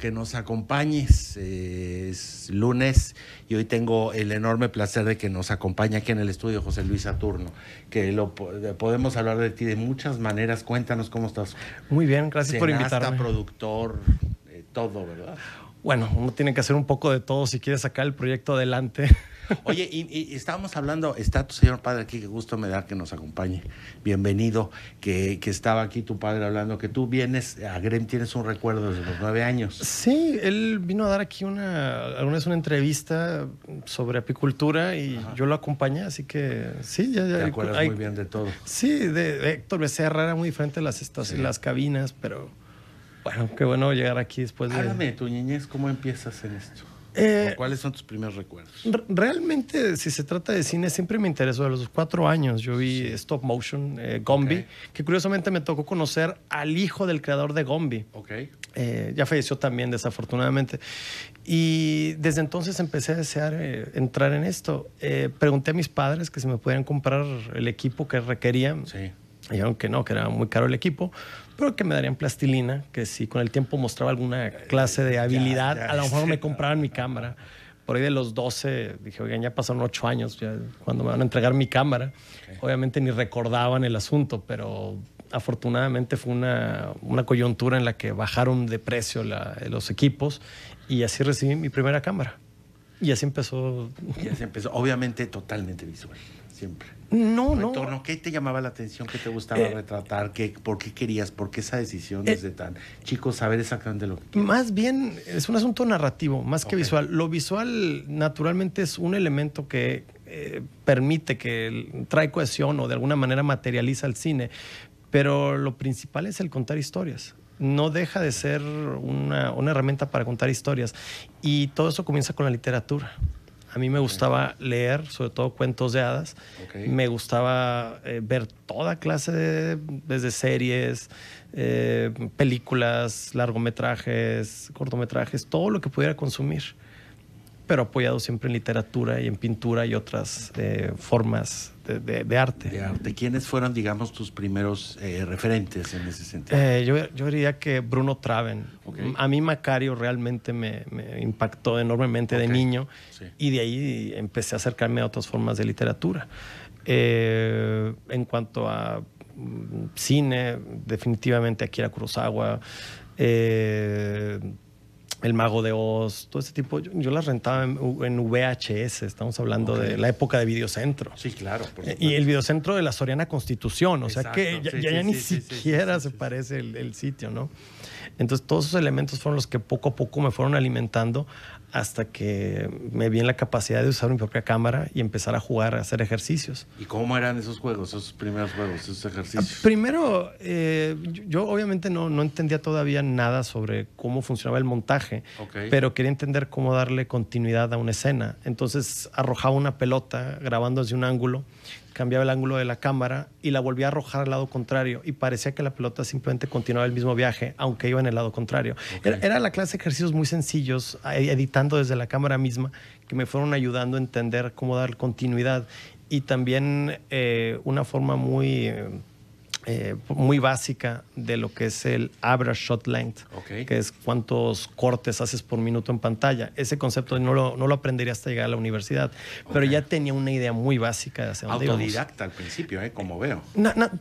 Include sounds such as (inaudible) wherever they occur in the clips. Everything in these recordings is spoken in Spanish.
que nos acompañes. es lunes y hoy tengo el enorme placer de que nos acompañe aquí en el estudio José Luis Saturno, que lo podemos hablar de ti de muchas maneras. Cuéntanos cómo estás. Muy bien, gracias por invitarme. productor, eh, todo, ¿verdad? Bueno, uno tiene que hacer un poco de todo si quiere sacar el proyecto adelante. Oye, y, estábamos hablando, está tu señor padre aquí, qué gusto me da que nos acompañe. Bienvenido, que, estaba aquí tu padre hablando, que tú vienes a Grem, tienes un recuerdo desde los nueve años. Sí, él vino a dar aquí una, alguna vez una entrevista sobre apicultura y yo lo acompañé, así que sí, ya, ya. Te acuerdas muy bien de todo. Sí, de, Héctor Héctor Becerra era muy diferente las, estas, las cabinas, pero bueno, qué bueno llegar aquí después de... Háblame de tu niñez, ¿cómo empiezas en esto? Eh, ¿Cuáles son tus primeros recuerdos? Realmente, si se trata de cine, siempre me interesó. A los cuatro años yo vi Stop Motion, eh, Gombi, que curiosamente me tocó conocer al hijo del creador de Gombi. Okay. Eh, ya falleció también, desafortunadamente. Y desde entonces empecé a desear eh, entrar en esto. pregunté a mis padres que si me podían comprar el equipo que requerían. Sí. Dijeron que no, que era muy caro el equipo creo que me darían plastilina, que si con el tiempo mostraba alguna eh, clase de habilidad, a lo mejor me (laughs) compraban mi cámara. Por ahí de los 12, dije, oigan, ya pasaron 8 años, ya, cuando me van a entregar mi cámara. Obviamente ni recordaban el asunto, pero afortunadamente fue una, una coyuntura en la que bajaron de precio los equipos y así recibí mi primera cámara. Y así empezó. Y así empezó, obviamente totalmente visual siempre. No, no. ¿Qué te llamaba la atención? ¿Qué te gustaba eh, retratar? ¿Por qué querías? ¿Por qué esa decisión eh, desde tan chico saber exactamente lo que Más bien es un asunto narrativo, más que visual. Lo visual naturalmente es un elemento que eh, permite, que trae cohesión o de alguna manera materializa el cine. Pero lo principal es el contar historias no deja de ser una, una, herramienta para contar historias. Y todo eso comienza con la literatura. A mí me gustaba leer, sobre todo cuentos de hadas. Me gustaba eh, ver toda clase, de, desde series, eh, películas, largometrajes, cortometrajes, todo lo que pudiera consumir, pero apoyado siempre en literatura y en pintura y otras eh, formas de, arte. De ¿Quiénes fueron, digamos, tus primeros eh, referentes en ese sentido? Eh, yo, diría que Bruno Traven. A mí Macario realmente me, impactó enormemente de niño y de ahí empecé a acercarme a otras formas de literatura. Eh, en cuanto a mm, cine, definitivamente Akira Kurosawa. Eh, el Mago de Oz, todo ese tipo. Yo, las rentaba en, VHS, estamos hablando de la época de Videocentro. Sí, claro. Eh, y el Videocentro de la Soriana Constitución, o sea que ya, ni siquiera se parece el, el, sitio, ¿no? Entonces, todos esos elementos fueron los que poco a poco me fueron alimentando hasta que me vi en la capacidad de usar mi propia cámara y empezar a jugar, a hacer ejercicios. ¿Y cómo eran esos juegos, esos primeros juegos, esos ejercicios? Primero, eh, yo, obviamente no, entendía todavía nada sobre cómo funcionaba el montaje, pero quería entender cómo darle continuidad a una escena. Entonces arrojaba una pelota grabando desde un ángulo cambiaba el ángulo de la cámara y la volvía a arrojar al lado contrario y parecía que la pelota simplemente continuaba el mismo viaje, aunque iba en el lado contrario. Era, la clase de ejercicios muy sencillos, eh, editando desde la cámara misma, que me fueron ayudando a entender cómo dar continuidad y también eh, una forma muy... Eh, eh, muy básica de lo que es el average shot length, que es cuántos cortes haces por minuto en pantalla. Ese concepto no lo, no lo aprendería hasta llegar a la universidad, pero ya tenía una idea muy básica de hacia Autodidacta al principio, ¿eh? como veo.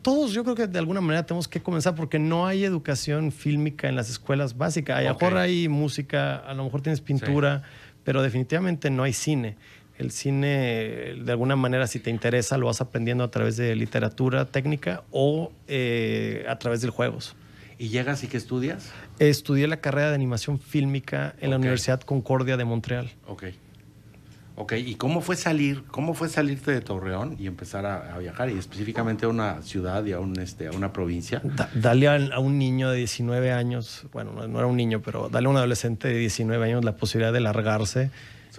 todos yo creo que de alguna manera tenemos que comenzar porque no hay educación fílmica en las escuelas básicas. A lo mejor hay música, a lo mejor tienes pintura, pero definitivamente no hay cine el cine, eh, de alguna manera, si te interesa, lo vas aprendiendo a través de literatura técnica o eh, a través de juegos. ¿Y llegas y qué estudias? Estudié la carrera de animación fílmica en la Universidad Concordia de Montreal. Ok. Ok, ¿y cómo fue salir? ¿Cómo fue salirte de Torreón y empezar a, viajar? Y específicamente a una ciudad y a, un, este, a una provincia. dale a, un niño de 19 años, bueno, no, era un niño, pero dale a un adolescente de 19 años la posibilidad de largarse.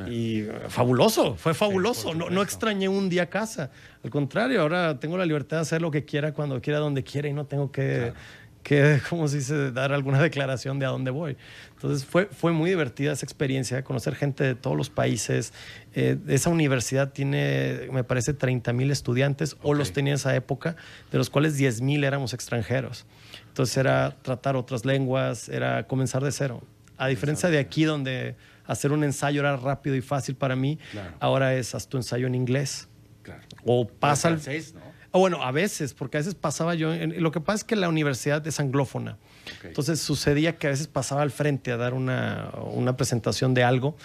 Y fabuloso, fue fabuloso. no, extrañé un día casa. Al contrario, ahora tengo la libertad de hacer lo que quiera, cuando quiera, donde quiera y no tengo que que (laughs) como si se dar alguna declaración de a dónde voy. Entonces fue, fue muy divertida esa experiencia, conocer gente de todos los países. Eh, esa universidad tiene, me parece, 30 mil estudiantes, o los tenía en esa época, de los cuales 10 mil éramos extranjeros. Entonces era tratar otras lenguas, era comenzar de cero. A diferencia de aquí, donde hacer un ensayo era rápido y fácil para mí, ahora es haz tu ensayo en inglés. Claro. O pasa el francés, ¿no? O bueno, a veces, porque a veces pasaba yo. lo que pasa es que la universidad es anglófona. Entonces sucedía que a veces pasaba al frente a dar una, presentación de algo.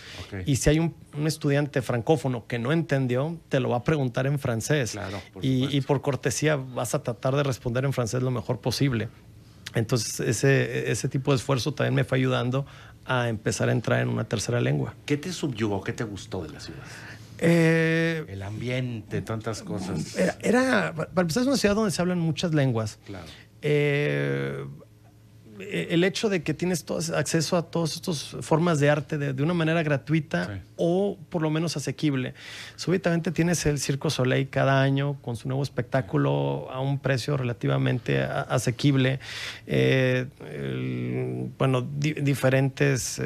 Y si hay un, estudiante francófono que no entendió, te lo va a preguntar en francés. y, y por cortesía vas a tratar de responder en francés lo mejor posible. Entonces, ese, ese tipo de esfuerzo también me fue ayudando a empezar a entrar en una tercera lengua. ¿Qué te subyugó? ¿Qué te gustó de la ciudad? Eh, el ambiente, tantas cosas. Era, para empezar, es una ciudad donde se hablan muchas lenguas. Eh, e, el hecho de que tienes todo, acceso a todas estas formas de arte de, una manera gratuita o por lo menos asequible. Súbitamente tienes el Circo Soleil cada año con su nuevo espectáculo a un precio relativamente asequible. Eh, bueno, diferentes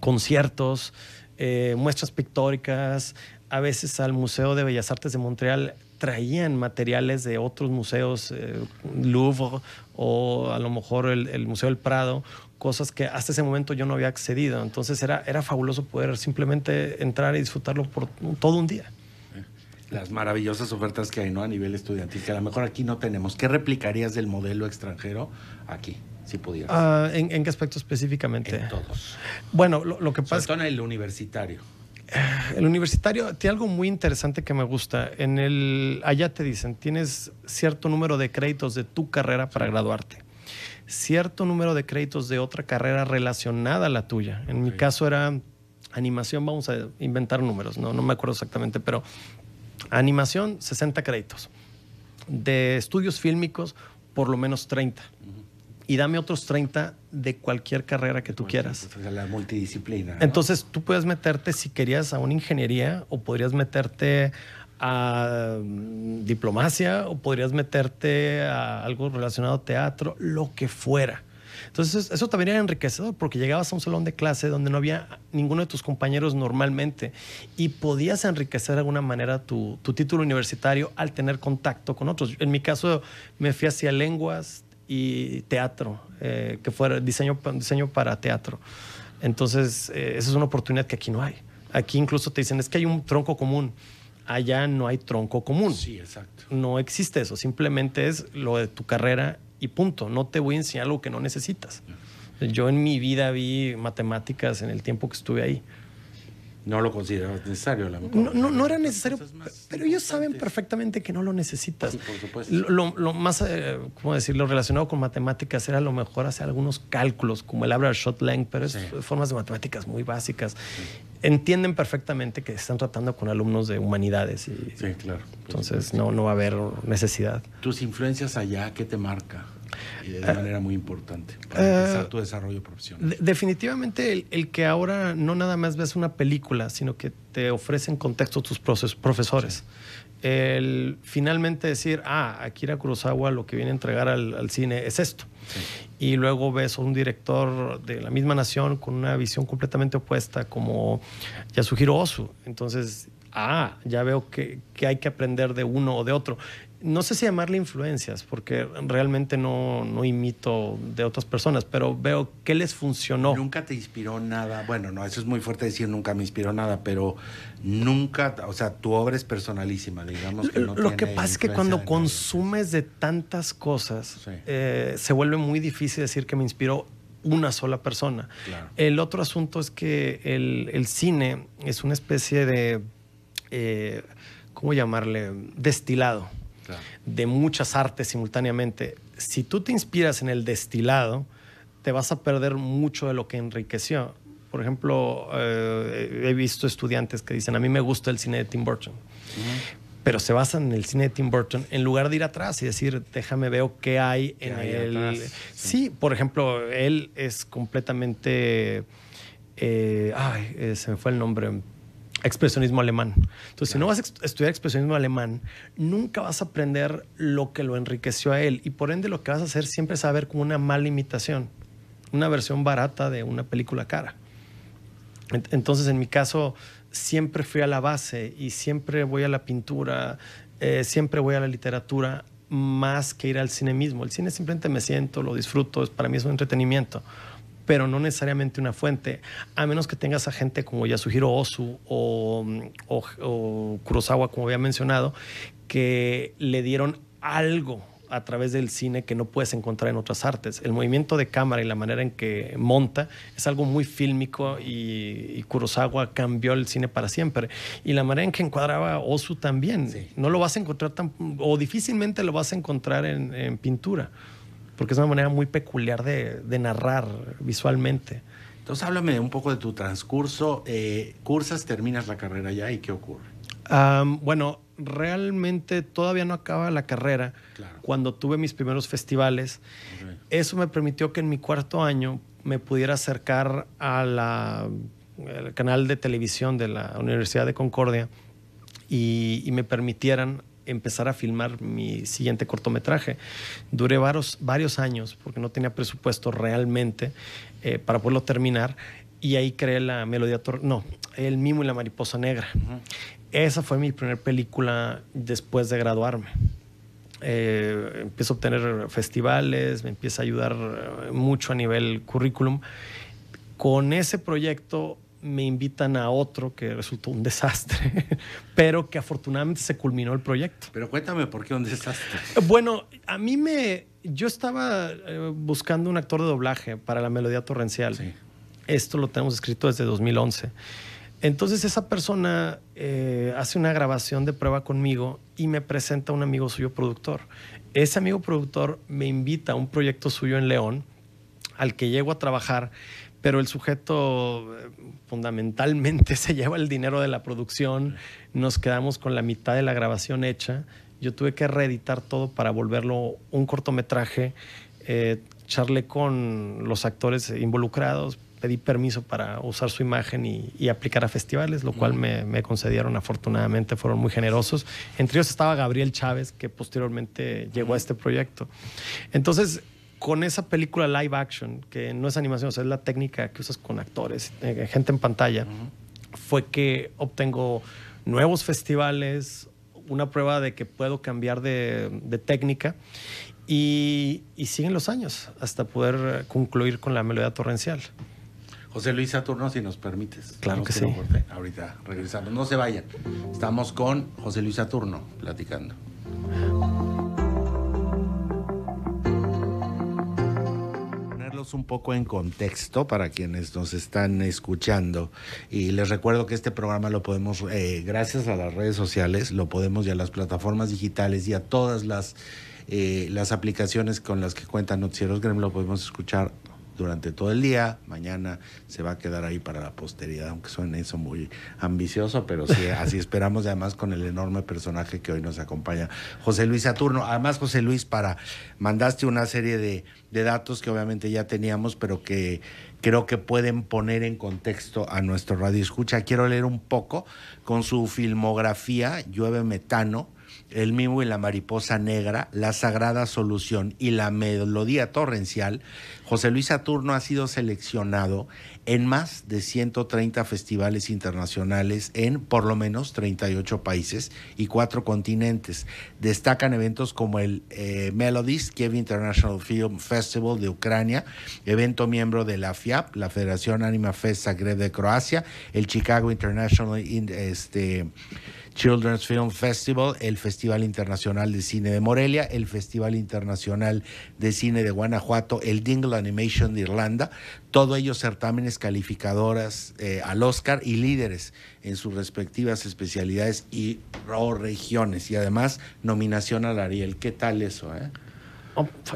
conciertos. Eh, muestras pictóricas, a veces al Museo de Bellas Artes de Montreal traían materiales de otros museos, eh, Louvre o a lo mejor el, Museo del Prado, cosas que hasta ese momento yo no había accedido. Entonces era, era fabuloso poder simplemente entrar y disfrutarlo por todo un día las maravillosas ofertas que hay ¿no? a nivel estudiantil, que a lo mejor aquí no tenemos. ¿Qué replicarías del modelo extranjero aquí? si pudieras? Ah, ¿en, qué aspecto específicamente? En todos. Bueno, lo, que pasa... Sobre en el universitario. Eh, el universitario tiene algo muy interesante que me gusta. En el allá te dicen, tienes cierto número de créditos de tu carrera para graduarte cierto número de créditos de otra carrera relacionada a la tuya. En mi caso era animación, vamos a inventar números, ¿no? me acuerdo exactamente, pero animación, 60 créditos. De estudios fílmicos, por lo menos 30 y dame otros 30 de cualquier carrera que tú quieras. La multidisciplina. Entonces tú puedes meterte si querías a una ingeniería o podrías meterte a mm, diplomacia o podrías meterte a algo relacionado a teatro, lo que fuera. Entonces eso también era enriquecedor porque llegabas a un salón de clase donde no había ninguno de tus compañeros normalmente y podías enriquecer de alguna manera tu, tu título universitario al tener contacto con otros. En mi caso me fui hacia lenguas, y teatro, eh, que fuera diseño, diseño para teatro. Entonces, eh, esa es una oportunidad que aquí no hay. Aquí incluso te dicen, es que hay un tronco común. Allá no hay tronco común. Sí, exacto. No existe eso. Simplemente es lo de tu carrera y punto. No te voy a enseñar lo que no necesitas. Yo en mi vida vi matemáticas en el tiempo que estuve ahí. No lo considerabas necesario, a no, no, no, era necesario, pero ellos saben perfectamente que no lo necesitas. por supuesto. Lo, más, eh, ¿cómo decirlo? Relacionado con matemáticas era a lo mejor hacer algunos cálculos, como el average shot length, pero es formas de matemáticas muy básicas. Entienden perfectamente que están tratando con alumnos de humanidades. Y, sí, claro. Entonces no, no va a haber necesidad. ¿Tus influencias allá qué te marca? de eh, manera muy importante para eh, empezar tu desarrollo profesional. Definitivamente el, que ahora no nada más ves una película, sino que te ofrecen contexto tus profesores. El finalmente decir, ah, Akira Kurosawa lo que viene a entregar al, cine es esto. Y luego ves a un director de la misma nación con una visión completamente opuesta como Yasuhiro Ozu. Entonces, ah, ya veo que, hay que aprender de uno o de otro no sé si llamarle influencias, porque realmente no, imito de otras personas, pero veo qué les funcionó. Nunca te inspiró nada. Bueno, no, eso es muy fuerte decir nunca me inspiró nada, pero nunca, o sea, tu obra es personalísima, digamos que no Lo que pasa es que cuando consumes de tantas cosas, eh, se vuelve muy difícil decir que me inspiró una sola persona. El otro asunto es que el, cine es una especie de, eh, ¿cómo llamarle? Destilado de muchas artes simultáneamente. Si tú te inspiras en el destilado, te vas a perder mucho de lo que enriqueció. Por ejemplo, eh, he visto estudiantes que dicen, a mí me gusta el cine de Tim Burton. pero se basan en el cine de Tim Burton en lugar de ir atrás y decir, déjame veo qué hay en él. sí. por ejemplo, él es completamente... Eh, ay, eh, se me fue el nombre expresionismo alemán. Entonces, si no vas a estudiar expresionismo alemán, nunca vas a aprender lo que lo enriqueció a él y por ende lo que vas a hacer siempre es saber como una mala imitación, una versión barata de una película cara. Entonces, en mi caso, siempre fui a la base y siempre voy a la pintura, eh, siempre voy a la literatura más que ir al cine mismo. El cine simplemente me siento, lo disfruto, es para mí es un entretenimiento pero no necesariamente una fuente, a menos que tengas a gente como Yasuhiro Osu o, o, Kurosawa, como había mencionado, que le dieron algo a través del cine que no puedes encontrar en otras artes. El movimiento de cámara y la manera en que monta es algo muy fílmico y, Kurosawa cambió el cine para siempre. Y la manera en que encuadraba Osu también. No lo vas a encontrar tan, o difícilmente lo vas a encontrar en pintura porque es una manera muy peculiar de, narrar visualmente. Entonces háblame un poco de tu transcurso. Eh, ¿Cursas, terminas la carrera ya y qué ocurre? bueno, realmente todavía no acaba la carrera cuando tuve mis primeros festivales. Eso me permitió que en mi cuarto año me pudiera acercar al canal de televisión de la Universidad de Concordia y me permitieran empezar a filmar mi siguiente cortometraje. Duré varios, varios años porque no tenía presupuesto realmente eh, para poderlo terminar y ahí creé la melodía, no, El Mimo y la Mariposa Negra. Esa fue mi primera película después de graduarme. Eh, empiezo a obtener festivales, me empieza a ayudar eh, mucho a nivel currículum. Con ese proyecto me invitan a otro que resultó un desastre, (laughs) pero que afortunadamente se culminó el proyecto. Pero cuéntame por qué un desastre. Bueno, a mí me... Yo estaba eh, buscando un actor de doblaje para la melodía torrencial. Esto lo tenemos escrito desde 2011. Entonces esa persona eh, hace una grabación de prueba conmigo y me presenta a un amigo suyo productor. Ese amigo productor me invita a un proyecto suyo en León, al que llego a trabajar, pero el sujeto eh, fundamentalmente (laughs) se lleva el dinero de la producción, nos quedamos con la mitad de la grabación hecha, yo tuve que reeditar todo para volverlo un cortometraje, eh, charlé con los actores involucrados, pedí permiso para usar su imagen y, aplicar a festivales, lo cual me, me, concedieron afortunadamente, fueron muy generosos. Entre ellos estaba Gabriel Chávez, que posteriormente llegó a este proyecto. Entonces, con esa película live action, que no es animación, o sea, es la técnica que usas con actores, eh, gente en pantalla, fue que obtengo nuevos festivales, una prueba de que puedo cambiar de, técnica y, siguen los años hasta poder concluir con la melodía torrencial. José Luis Saturno, si nos permites. Claro que sí. Ahorita regresamos. No se vayan. Estamos con José Luis Saturno platicando. un poco en contexto para quienes nos están escuchando y les recuerdo que este programa lo podemos, eh, gracias a las redes sociales, lo podemos y a las plataformas digitales y a todas las... Eh, las aplicaciones con las que cuentan Noticieros Grem lo podemos escuchar durante todo el día, mañana se va a quedar ahí para la posteridad, aunque suene eso muy ambicioso, pero sí, (laughs) así esperamos, además con el enorme personaje que hoy nos acompaña, José Luis Saturno. Además, José Luis, para mandaste una serie de, de datos que obviamente ya teníamos, pero que creo que pueden poner en contexto a nuestro radio escucha. Quiero leer un poco con su filmografía, Llueve Metano, el Mimo y la Mariposa Negra, La Sagrada Solución y la Melodía Torrencial, José Luis Saturno ha sido seleccionado en más de 130 festivales internacionales en por lo menos 38 países y cuatro continentes. Destacan eventos como el eh, Melodies Kiev International Film Festival de Ucrania, evento miembro de la FIAP, la Federación Anima Fest Zagreb de Croacia, el Chicago International este, Children's Film Festival, el Festival Internacional de Cine de Morelia, el Festival Internacional de Cine de Guanajuato, el Dingle Animation de Irlanda, todo ellos certámenes calificadoras eh, al Oscar y líderes en sus respectivas especialidades y regiones y además nominación al Ariel. ¿Qué tal eso? Eh?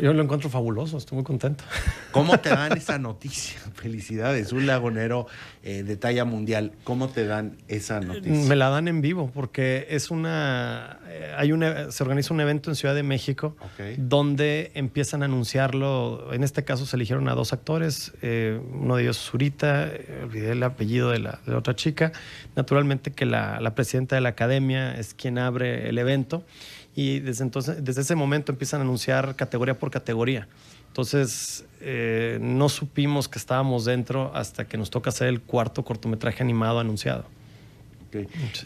yo lo encuentro fabuloso, estoy muy contento. (laughs) ¿Cómo te dan esa noticia? (laughs) Felicidades, un lagonero eh, de talla mundial. ¿Cómo te dan esa noticia? Me la dan en vivo porque es una, eh, hay una, se organiza un evento en Ciudad de México donde empiezan a anunciarlo. En este caso se eligieron a dos actores, eh, uno de ellos Zurita, olvidé el apellido de la, otra chica. Naturalmente que la, la presidenta de la academia es quien abre el evento y desde, entonces, desde ese momento empiezan a anunciar categoría por categoría. Entonces, eh, no supimos que estábamos dentro hasta que nos toca hacer el cuarto cortometraje animado anunciado.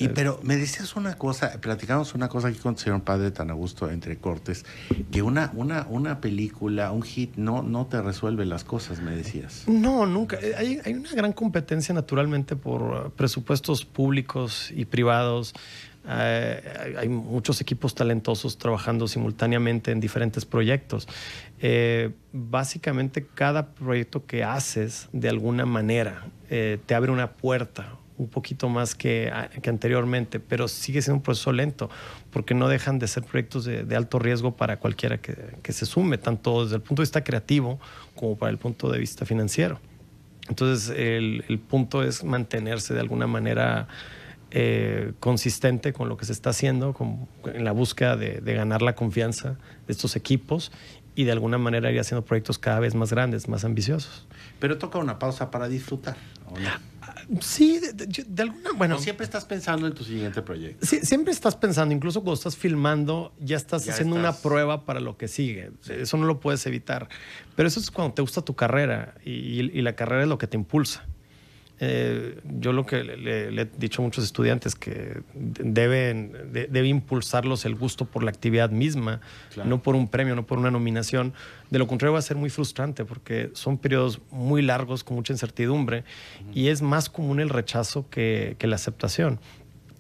Y, pero me decías una cosa, platicamos una cosa aquí con el señor Padre Tan a gusto entre cortes, que una, una, una película, un hit, no, no te resuelve las cosas, me decías. No, nunca. Eh, hay, hay una gran competencia naturalmente por uh, presupuestos públicos y privados. Eh, hay muchos equipos talentosos trabajando simultáneamente en diferentes proyectos. Eh, básicamente cada proyecto que haces de alguna manera eh, te abre una puerta un poquito más que, que, anteriormente, pero sigue siendo un proceso lento, porque no dejan de ser proyectos de, de alto riesgo para cualquiera que, que, se sume, tanto desde el punto de vista creativo como para el punto de vista financiero. Entonces, el, el punto es mantenerse de alguna manera eh, consistente con lo que se está haciendo, en la búsqueda de, ganar la confianza de estos equipos y de alguna manera ir haciendo proyectos cada vez más grandes, más ambiciosos. Pero toca una pausa para disfrutar. Ah, sí, de, alguna bueno. siempre estás pensando en tu siguiente proyecto. Sí, siempre estás pensando, incluso cuando estás filmando, ya estás haciendo una prueba para lo que sigue. Eso no lo puedes evitar. Pero eso es cuando te gusta tu carrera y la carrera es lo que te impulsa. Eh, yo lo que le, he dicho a muchos estudiantes que deben debe impulsarlos el gusto por la actividad misma, no por un premio, no por una nominación. De lo contrario va a ser muy frustrante porque son periodos muy largos con mucha incertidumbre y es más común el rechazo que, que, la aceptación.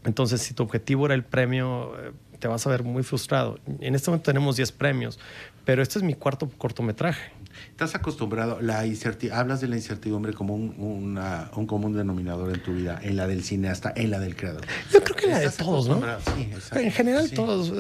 Entonces, si tu objetivo era el premio, eh, te vas a ver muy frustrado. En este momento tenemos 10 premios, pero este es mi cuarto cortometraje. Estás acostumbrado, la hablas de la incertidumbre como un, común denominador en tu vida, en la del cineasta, en la del creador. Yo creo que la de todos, ¿no? en general todos.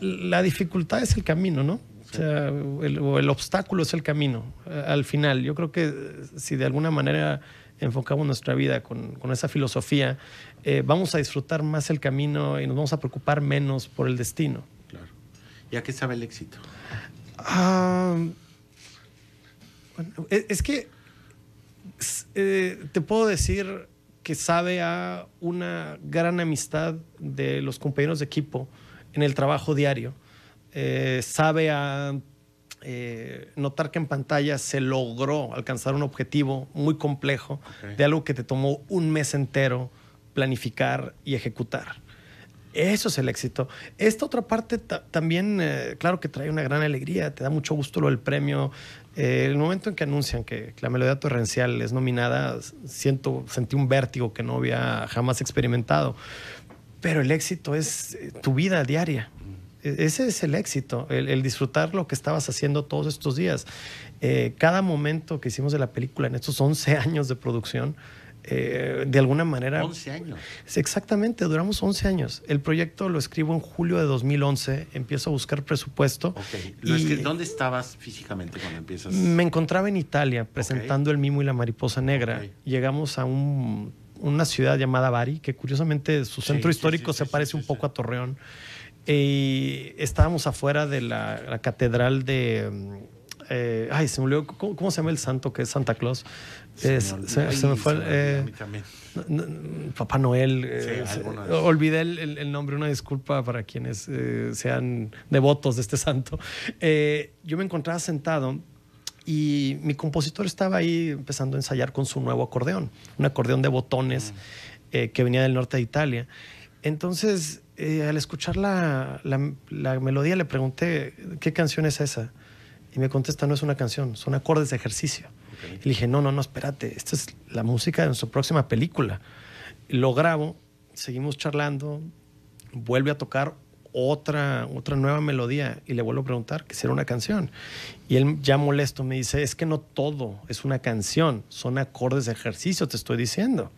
la, dificultad es el camino, ¿no? O el, obstáculo es el camino eh, al final. Yo creo que eh, si de alguna manera enfocamos nuestra vida con, esa filosofía, eh, vamos a disfrutar más el camino y nos vamos a preocupar menos por el destino. Claro. ¿Y a qué sabe el éxito? Ah es que eh, te puedo decir que sabe a una gran amistad de los compañeros de equipo en el trabajo diario. Eh, sabe a eh, notar que en pantalla se logró alcanzar un objetivo muy complejo de algo que te tomó un mes entero planificar y ejecutar. Eso es el éxito. Esta otra parte también, claro que trae una gran alegría, te da mucho gusto lo del premio, eh, el momento en que anuncian que la melodía torrencial es nominada, siento, sentí un vértigo que no había jamás experimentado. Pero el éxito es eh, tu vida diaria. E-, ese es el éxito, el, disfrutar lo que estabas haciendo todos estos días. Eh, cada momento que hicimos de la película en estos 11 (laughs) años de producción eh, de alguna manera... 11 años. Exactamente, duramos 11 años. El proyecto lo escribo en julio de 2011, empiezo a buscar presupuesto. ¿Dónde estabas físicamente cuando empiezas? Me encontraba en Italia presentando El Mimo y la Mariposa Negra. Llegamos a una ciudad llamada Bari, que curiosamente su centro histórico se parece un poco a Torreón. Y estábamos afuera de la catedral de eh, ay, se me olvidó. ¿cómo, se llama el santo que es Santa Claus? se, me, fue. Eh, a mí Papá Noel. Sí, eh, olvidé el, nombre, una disculpa para quienes sean devotos de este santo. yo me encontraba sentado y mi compositor estaba ahí empezando a ensayar con su nuevo acordeón, un acordeón de botones mm. que venía del norte de Italia. Entonces, al escuchar la, la, la, melodía, le pregunté, ¿qué canción es esa? Y me contesta, no es una canción, son acordes de ejercicio. Y le dije, no, no, no, espérate, esta es la música de nuestra próxima película. Lo grabo, seguimos charlando, vuelve a tocar otra, otra nueva melodía y le vuelvo a preguntar que será una canción. Y él ya molesto me dice, es que no todo es una canción, son acordes de ejercicio, te estoy diciendo.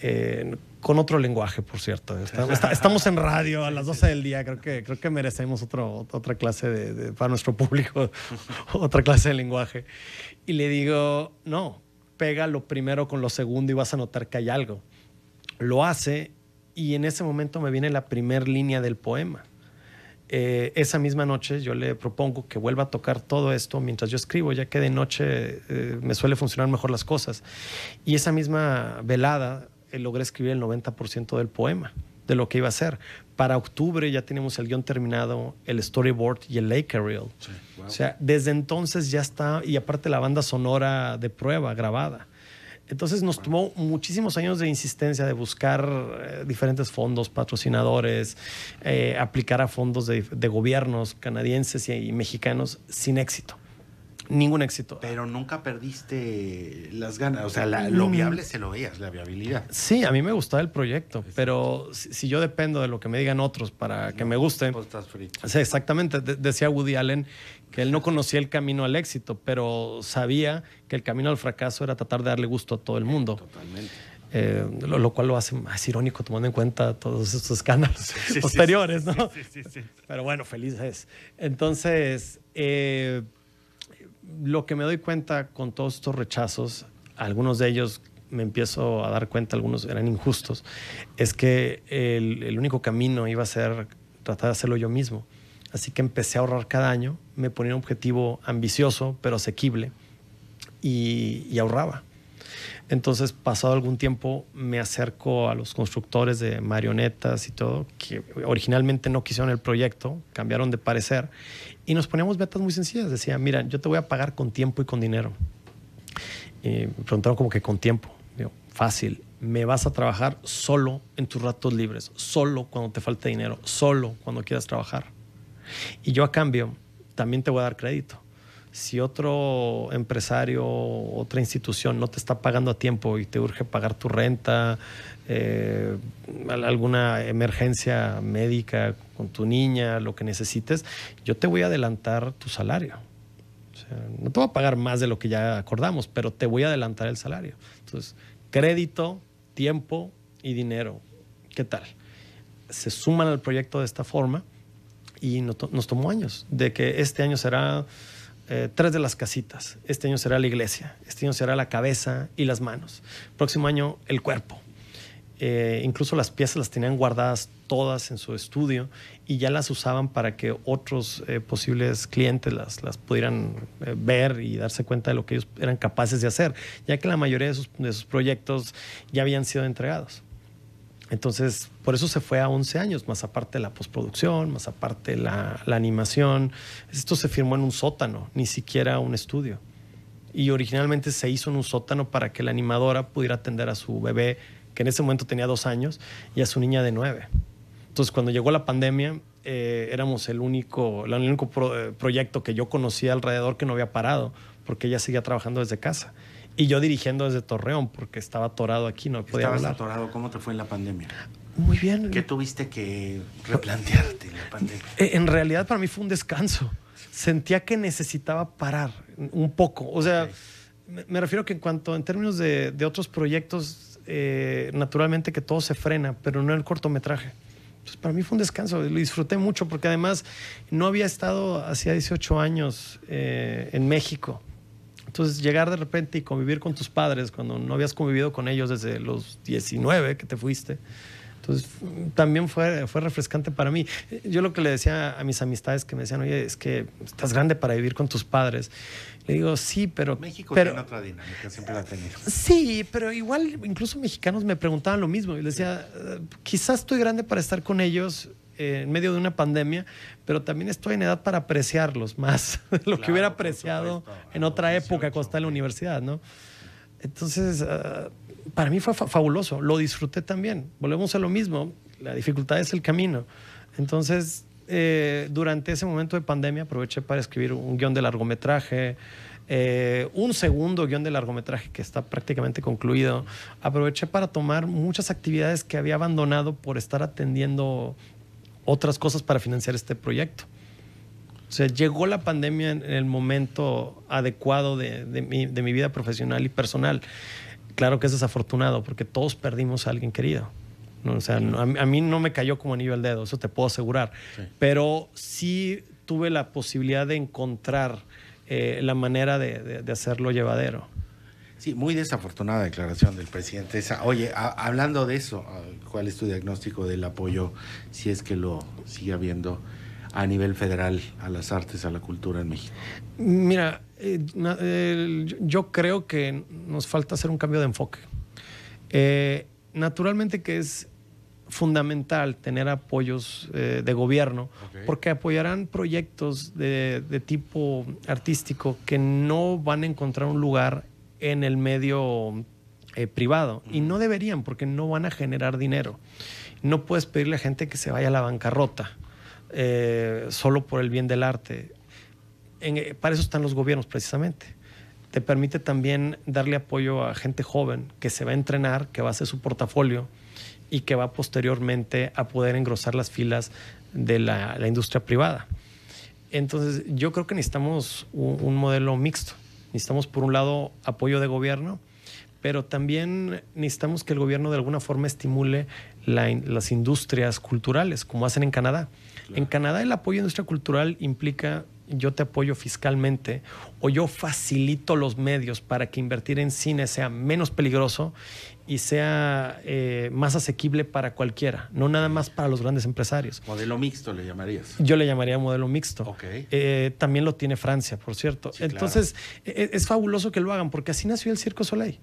Eh, con otro lenguaje, por cierto. estamos en radio a las 12 del día, creo que, creo que merecemos otro, otra clase para nuestro público, (laughs) otra clase de lenguaje. Y le digo, no, pega lo primero con lo segundo y vas a notar que hay algo. Lo hace y en ese momento me viene la primer línea del poema. Eh, esa misma noche yo le propongo que vuelva a tocar todo esto mientras yo escribo, ya que de noche eh, me suele funcionar mejor las cosas. Y esa misma velada logré escribir el 90% del poema, de lo que iba a ser. Para octubre ya tenemos el guión terminado, el storyboard y el Lake Reel. O sea, desde entonces ya está, y aparte la banda sonora de prueba grabada. Entonces nos tomó muchísimos años de insistencia de buscar eh, diferentes fondos, patrocinadores, eh, aplicar a fondos de, gobiernos canadienses y, mexicanos sin éxito ningún éxito. Pero nunca perdiste las ganas, o sea, lo viable se lo veías, la viabilidad. Sí, a mí me gustaba el proyecto, pero si, yo dependo de lo que me digan otros para que me guste. Pues estás frito. Sí, exactamente. decía Woody Allen que él no conocía el camino al éxito, pero sabía que el camino al fracaso era tratar de darle gusto a todo el mundo. Totalmente. Eh, lo, cual lo hace más irónico tomando en cuenta todos estos escándalos posteriores, ¿no? Sí, sí, sí. Pero bueno, feliz es. Entonces, eh, lo que me doy cuenta con todos estos rechazos, algunos de ellos me empiezo a dar cuenta, algunos eran injustos, es que el, único camino iba a ser tratar de hacerlo yo mismo. Así que empecé a ahorrar cada año, me ponía un objetivo ambicioso pero asequible y ahorraba. Entonces, pasado algún tiempo, me acerco a los constructores de marionetas y todo, que originalmente no quisieron el proyecto, cambiaron de parecer, y nos poníamos metas muy sencillas. Decía, mira, yo te voy a pagar con tiempo y con dinero. Y me preguntaron como que con tiempo. Digo, fácil, me vas a trabajar solo en tus ratos libres, solo cuando te falte dinero, solo cuando quieras trabajar. Y yo a cambio, también te voy a dar crédito si otro empresario, otra institución no te está pagando a tiempo y te urge pagar tu renta, eh, alguna emergencia médica con tu niña, lo que necesites, yo te voy a adelantar tu salario. no te voy a pagar más de lo que ya acordamos, pero te voy a adelantar el salario. Entonces, crédito, tiempo y dinero. ¿Qué tal? Se suman al proyecto de esta forma y nos tomó años, de que este año será eh, tres de las casitas. Este año será la iglesia, este año será la cabeza y las manos. Próximo año el cuerpo. Eh, incluso las piezas las tenían guardadas todas en su estudio y ya las usaban para que otros eh, posibles clientes las, pudieran ver y darse cuenta de lo que ellos eran capaces de hacer, ya que la mayoría de sus proyectos ya habían sido entregados. Entonces, por eso se fue a 11 años, más aparte la postproducción, más aparte la, animación. Esto se firmó en un sótano, ni siquiera un estudio. Y originalmente se hizo en un sótano para que la animadora pudiera atender a su bebé, que en ese momento tenía dos años, y a su niña de nueve. Entonces, cuando llegó la pandemia, eh, éramos el único, el único eh, proyecto que yo conocía alrededor que no había parado, porque ella seguía trabajando desde casa. Y yo dirigiendo desde Torreón porque estaba atorado aquí, no podía Estabas atorado, ¿cómo te fue en la pandemia? Muy bien. ¿Qué tuviste que replantearte en la pandemia? Eh, en realidad para mí fue un descanso. Sentía que necesitaba parar un poco. O sea, me refiero que en cuanto, en términos de, otros proyectos, eh, naturalmente que todo se frena, pero no el cortometraje. Pues para mí fue un descanso, lo disfruté mucho porque además no había estado hacía 18 años eh, en México. Entonces, llegar de repente y convivir con tus padres cuando no habías convivido con ellos desde los 19 que te fuiste, entonces también fue, fue refrescante para mí. Yo lo que le decía a mis amistades que me decían, oye, es que estás grande para vivir con tus padres. Le digo, sí, pero... México pero, tiene otra dinámica, siempre la ha tenido. Sí, pero igual incluso mexicanos me preguntaban lo mismo. Y les decía, eh, quizás estoy grande para estar con ellos, eh, en medio de una pandemia, pero también estoy en edad para apreciarlos más (laughs) de lo que hubiera apreciado en otra época cuando estaba en la universidad, ¿no? Entonces, ah, para mí fue fabuloso, lo disfruté también. Volvemos a lo mismo, la dificultad es el camino. Entonces, eh, durante ese momento de pandemia aproveché para escribir un guión de largometraje, eh, un segundo guión de largometraje que está prácticamente concluido. Aproveché para tomar muchas actividades que había abandonado por estar atendiendo otras cosas para financiar este proyecto. O sea, llegó la pandemia en el momento adecuado de, mi, de mi vida profesional y personal. Claro que es desafortunado porque todos perdimos a alguien querido. No, o sea, a, mí no me cayó como anillo al dedo, eso te puedo asegurar. Pero sí tuve la posibilidad de encontrar eh, la manera de hacerlo llevadero. Sí, muy desafortunada declaración del presidente. Esa. Oye, hablando de eso, ah, ¿cuál es tu diagnóstico del apoyo, si es que lo sigue habiendo a nivel federal, a las artes, a la cultura en México? Mira, eh, yo creo que nos falta hacer un cambio de enfoque. Eh, naturalmente que es fundamental tener apoyos eh, de gobierno, porque apoyarán proyectos de, de, tipo artístico que no van a encontrar un lugar en el medio eh, privado. Y no deberían porque no van a generar dinero. No puedes pedirle a gente que se vaya a la bancarrota eh, solo por el bien del arte. Eh, para eso están los gobiernos precisamente. Te permite también darle apoyo a gente joven que se va a entrenar, que va a hacer su portafolio y que va posteriormente a poder engrosar las filas de la, industria privada. Entonces, yo creo que necesitamos un modelo mixto. Necesitamos, por un lado, apoyo de gobierno, pero también necesitamos que el gobierno de alguna forma estimule las industrias culturales, como hacen en Canadá. En Canadá el apoyo a industria cultural implica yo te apoyo fiscalmente o yo facilito los medios para que invertir en cine sea menos peligroso y sea eh, más asequible para cualquiera, no nada más para los grandes empresarios. Modelo mixto le llamarías. Yo le llamaría modelo mixto. Eh, también lo tiene Francia, por cierto. Entonces, e, e, es, fabuloso que lo hagan, porque así nació el Circo Soleil.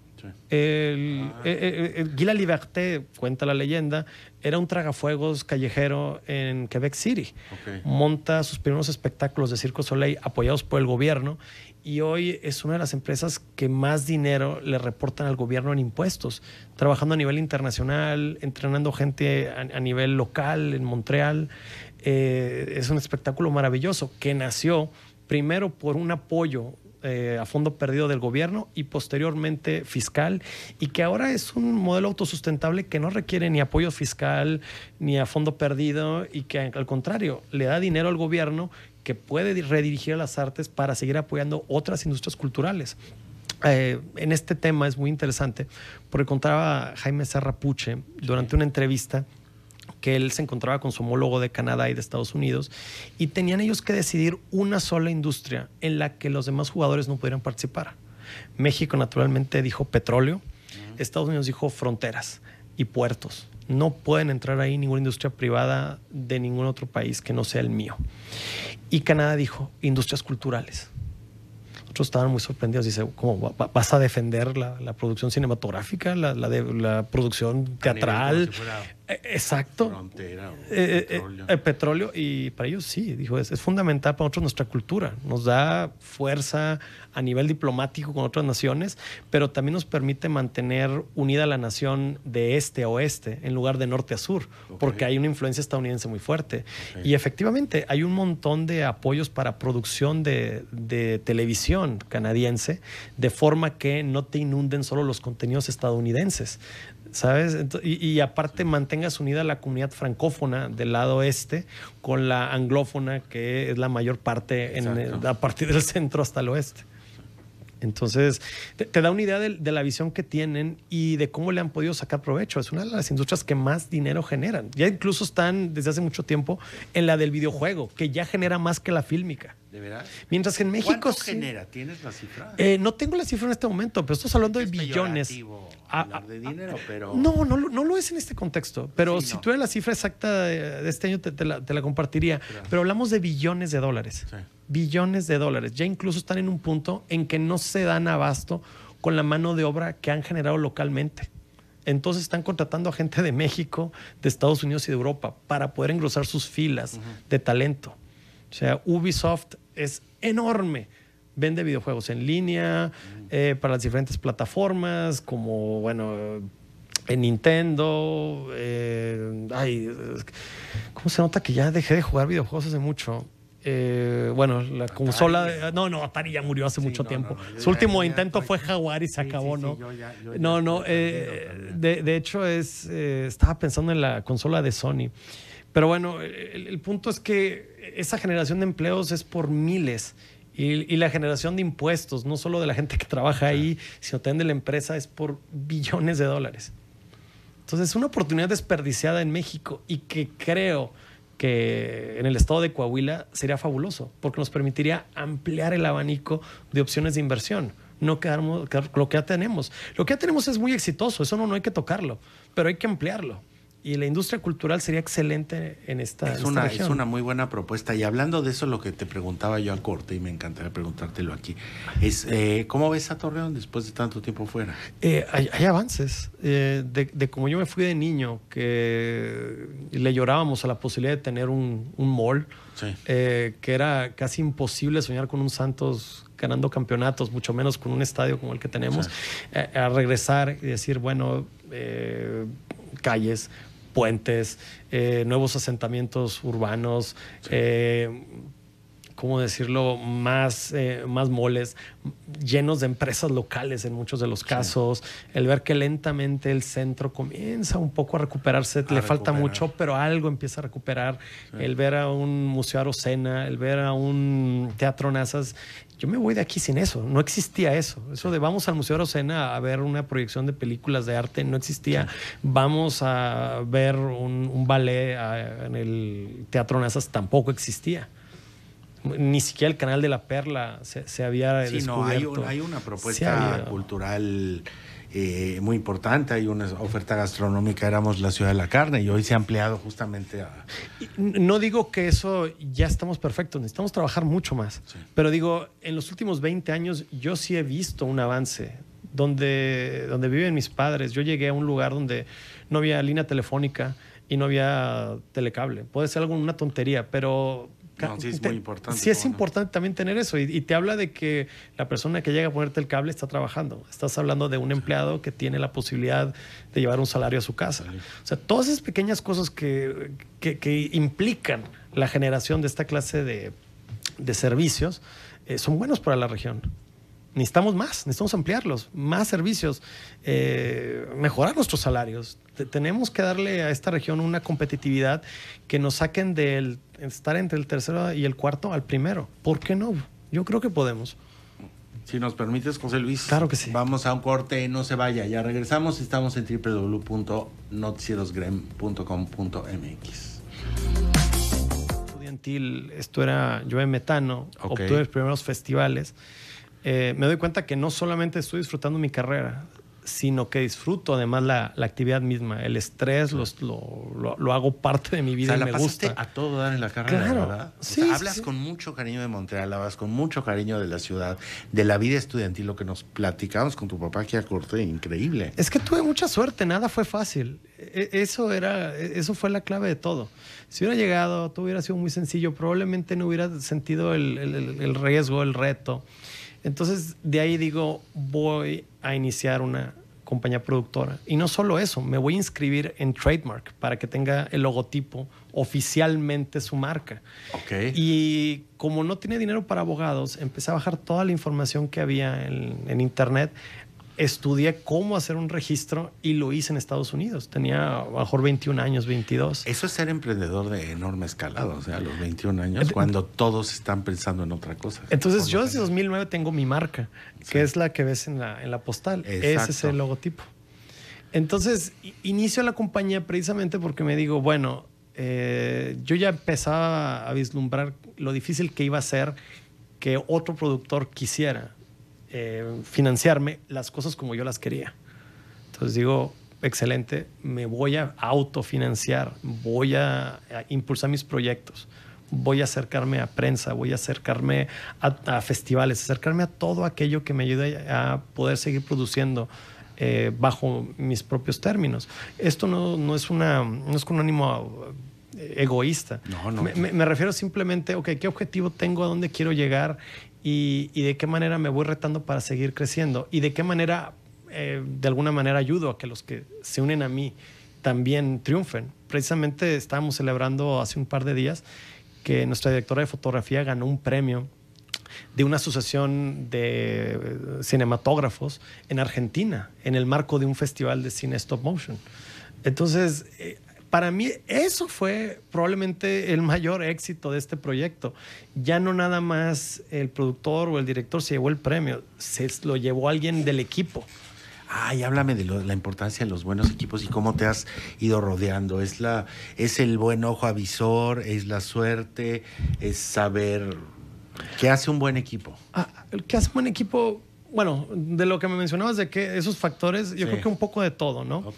El, ah. eh, Liberté, cuenta la leyenda, era un tragafuegos callejero en Quebec City. Monta sus primeros espectáculos de Circo Soleil apoyados por el gobierno y hoy es una de las empresas que más dinero le reportan al gobierno en impuestos, trabajando a nivel internacional, entrenando gente a, nivel local en Montreal. Eh, es un espectáculo maravilloso que nació primero por un apoyo eh, a fondo perdido del gobierno y posteriormente fiscal, y que ahora es un modelo autosustentable que no requiere ni apoyo fiscal ni a fondo perdido y que al contrario le da dinero al gobierno que puede redirigir a las artes para seguir apoyando otras industrias culturales. Eh, en este tema es muy interesante porque contaba Jaime Serrapuche durante una entrevista que él se encontraba con su homólogo de Canadá y de Estados Unidos, y tenían ellos que decidir una sola industria en la que los demás jugadores no pudieran participar. México naturalmente dijo petróleo, Estados Unidos dijo fronteras y puertos. No pueden entrar ahí ninguna industria privada de ningún otro país que no sea el mío. Y Canadá dijo industrias culturales. Otros estaban muy sorprendidos. Dice, ¿cómo vas a defender la, producción cinematográfica, la, de, la producción teatral? Eh, exacto. Eh, eh, el petróleo. Y para ellos sí, dijo, es, fundamental para nosotros nuestra cultura. Nos da fuerza a nivel diplomático con otras naciones, pero también nos permite mantener unida la nación de este a oeste en lugar de norte a sur, porque hay una influencia estadounidense muy fuerte. Y efectivamente, hay un montón de apoyos para producción de televisión canadiense, de forma que no te inunden solo los contenidos estadounidenses. ¿Sabes? y, aparte mantengas unida la comunidad francófona del lado este con la anglófona, que es la mayor parte a partir del centro hasta el oeste. Entonces, te, da una idea de, la visión que tienen y de cómo le han podido sacar provecho. Es una de las industrias que más dinero generan. Ya incluso están desde hace mucho tiempo en la del videojuego, que ya genera más que la fílmica. ¿De verdad? Mientras que en México... ¿Cuánto genera? ¿Tienes la cifra? Eh, no tengo la cifra en este momento, pero estás hablando de billones. Ah, de ah, dinero, ah, pero... No, no, no lo es en este contexto, pero si tuviera la cifra exacta de este año te, la, te la, compartiría, pero hablamos de billones de dólares, billones de dólares, ya incluso están en un punto en que no se dan abasto con la mano de obra que han generado localmente. Entonces están contratando a gente de México, de Estados Unidos y de Europa para poder engrosar sus filas de talento. O sea, Ubisoft es enorme vende videojuegos en línea eh, para las diferentes plataformas, como, bueno, en Nintendo. Eh, ay, ¿cómo se nota que ya dejé de jugar videojuegos hace mucho? Eh, bueno, la consola. No, no, Atari ya murió hace mucho tiempo. Su último intento fue Jaguar y se acabó, ¿no? no, no. de, hecho, es, estaba pensando en la consola de Sony. Pero bueno, el punto es que esa generación de empleos es por miles y, la generación de impuestos, no solo de la gente que trabaja ahí, sino también de la empresa, es por billones de dólares. Entonces es una oportunidad desperdiciada en México y que creo que en el estado de Coahuila sería fabuloso, porque nos permitiría ampliar el abanico de opciones de inversión, no quedarnos, lo que ya tenemos. Lo que ya tenemos es muy exitoso, eso no, no hay que tocarlo, pero hay que ampliarlo y la industria cultural sería excelente en esta, es una, Es una muy buena propuesta. Y hablando de eso, lo que te preguntaba yo a corte, y me encantaría preguntártelo aquí, es eh, ¿cómo ves a Torreón después de tanto tiempo fuera? Eh, hay, avances. Eh, de, como yo me fui de niño, que le llorábamos a la posibilidad de tener un, un mall, que era casi imposible soñar con un Santos ganando campeonatos, mucho menos con un estadio como el que tenemos, a regresar y decir, bueno, calles, puentes, eh, nuevos asentamientos urbanos, eh, ¿cómo decirlo?, más, eh, más moles, llenos de empresas locales en muchos de los casos, el ver que lentamente el centro comienza un poco a recuperarse, le falta mucho, pero algo empieza a recuperar, el ver a un Museo Arocena, el ver a un Teatro Nazas, yo me voy de aquí sin eso, no existía eso, eso de vamos al Museo Arocena a ver una proyección de películas de arte, no existía, vamos a ver un, ballet en el Teatro Nazas, tampoco existía. Ni siquiera el canal de la Perla se, había sí, No, hay, una propuesta cultural eh, muy importante, hay una oferta gastronómica, éramos la ciudad de la carne y hoy se ha ampliado justamente a... No digo que eso ya estamos perfectos, necesitamos trabajar mucho más, pero digo, en los últimos 20 años yo sí he visto un avance donde, donde viven mis padres. Yo llegué a un lugar donde no había línea telefónica y no había telecable. Puede ser alguna tontería, pero sí es muy importante. Sí es importante también tener eso. Y, te habla de que la persona que llega a ponerte el cable está trabajando. Estás hablando de un empleado que tiene la posibilidad de llevar un salario a su casa. O sea, todas esas pequeñas cosas que, que, implican la generación de esta clase de, servicios eh, son buenos para la región necesitamos más, necesitamos ampliarlos, más servicios, eh, mejorar nuestros salarios. tenemos que darle a esta región una competitividad que nos saquen del estar entre el tercero y el cuarto al primero. ¿Por qué no? Yo creo que podemos. Si nos permites, José Luis. Claro que sí. Vamos a un corte, no se vaya. Ya regresamos. Estamos en www.noticierosgrem.com.mx. Estudiantil, esto era yo Metano. Obtuve los primeros festivales. Eh, me doy cuenta que no solamente estoy disfrutando mi carrera, sino que disfruto además la, la actividad misma, el estrés, lo, hago parte de mi vida. me gusta. a todo dar en la carrera, ¿verdad? hablas con mucho cariño de Montreal, hablas con mucho cariño de la ciudad, de la vida estudiantil, lo que nos platicamos con tu papá que corte, increíble. Es que tuve mucha suerte, nada fue fácil. E, e, eso, era, e, eso fue la clave de todo. Si hubiera llegado, todo hubiera sido muy sencillo, probablemente no hubiera sentido el riesgo, el reto. Entonces, de ahí digo, voy a iniciar una compañía productora. Y no solo eso, me voy a inscribir en trademark para que tenga el logotipo oficialmente su marca. Y como no tiene dinero para abogados, empecé a bajar toda la información que había en internet, estudié cómo hacer un registro y lo hice en Estados Unidos. Tenía a lo mejor 21 años, 22. Eso es ser emprendedor de enorme escalado, o sea, a los 21 años, cuando todos están pensando en otra cosa. Entonces, yo desde 2009 tengo mi marca, que es la que ves en la, postal. Ese es el logotipo. Entonces, inicio la compañía precisamente porque me digo, bueno, eh, yo ya empezaba a vislumbrar lo difícil que iba a ser que otro productor quisiera eh, financiarme las cosas como yo las quería. Entonces digo, excelente, me voy a autofinanciar, voy a, impulsar mis proyectos, voy a acercarme a prensa, voy a acercarme a, festivales, acercarme a todo aquello que me ayude a poder seguir produciendo. Eh, bajo mis propios términos. Esto no, es una es con un ánimo eh, egoísta. No, no. Me, refiero simplemente, ok, ¿qué objetivo tengo? ¿A dónde quiero llegar? y, de qué manera me voy retando para seguir creciendo y de qué manera, eh, de alguna manera, ayudo a que los que se unen a mí también triunfen. Precisamente estábamos celebrando hace un par de días que nuestra directora de fotografía ganó un premio de una asociación de cinematógrafos en Argentina, en el marco de un festival de cine stop motion. Entonces, eh, para mí eso fue probablemente el mayor éxito de este proyecto. Ya no nada más el productor o el director se llevó el premio, se lo llevó alguien del equipo. Ay, háblame de la importancia de los buenos equipos y cómo te has ido rodeando. Es la, es el buen ojo avisor, es la suerte, es saber qué hace un buen equipo. Ah, ¿Qué hace un buen equipo? Bueno, de lo que me mencionabas de que esos factores, yo creo que un poco de todo, ¿no? Ok.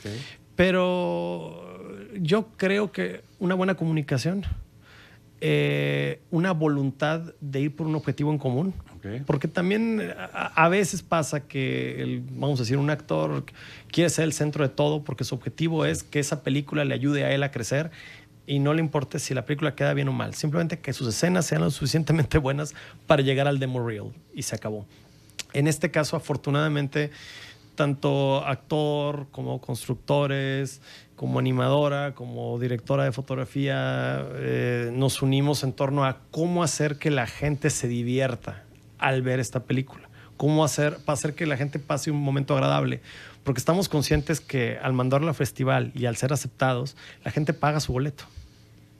Pero yo creo que una buena comunicación, eh, una voluntad de ir por un objetivo en común. Porque también a, veces pasa que, vamos a decir, un actor quiere ser el centro de todo porque su objetivo es que esa película le ayude a él a crecer y no le importe si la película queda bien o mal. Simplemente que sus escenas sean lo suficientemente (laughs) buenas para llegar al demo reel y se acabó. En este caso, afortunadamente, tanto actor como constructores, como animadora, como directora de fotografía, eh, nos unimos en torno a cómo hacer que la gente se divierta al ver esta película, cómo hacer, para hacer que la gente pase un momento agradable, porque estamos conscientes que al mandarla al festival y al ser aceptados, la gente paga su boleto.